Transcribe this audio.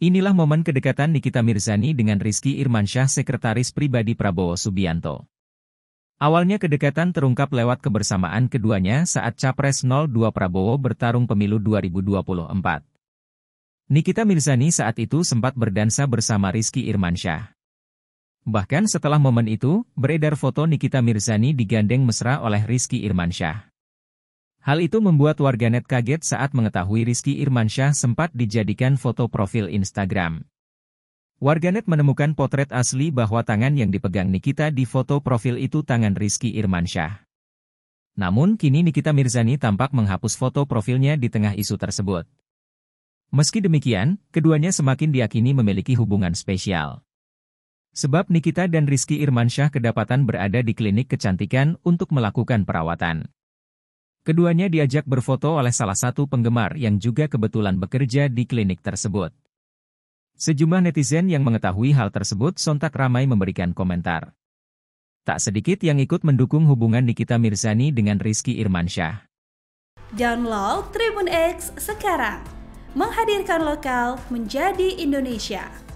Inilah momen kedekatan Nikita Mirzani dengan Rizky Irmansyah Sekretaris Pribadi Prabowo Subianto. Awalnya kedekatan terungkap lewat kebersamaan keduanya saat Capres 02 Prabowo bertarung pemilu 2024. Nikita Mirzani saat itu sempat berdansa bersama Rizky Irmansyah. Bahkan setelah momen itu, beredar foto Nikita Mirzani digandeng mesra oleh Rizky Irmansyah. Hal itu membuat warganet kaget saat mengetahui Rizky Irmansyah sempat dijadikan foto profil Instagram. Warganet menemukan potret asli bahwa tangan yang dipegang Nikita di foto profil itu tangan Rizky Irmansyah. Namun kini Nikita Mirzani tampak menghapus foto profilnya di tengah isu tersebut. Meski demikian, keduanya semakin diakini memiliki hubungan spesial. Sebab Nikita dan Rizky Irmansyah kedapatan berada di klinik kecantikan untuk melakukan perawatan. Keduanya diajak berfoto oleh salah satu penggemar yang juga kebetulan bekerja di klinik tersebut. Sejumlah netizen yang mengetahui hal tersebut sontak ramai memberikan komentar. Tak sedikit yang ikut mendukung hubungan Nikita Mirzani dengan Rizky Irmansyah. Download Tribun X sekarang, menghadirkan lokal menjadi Indonesia.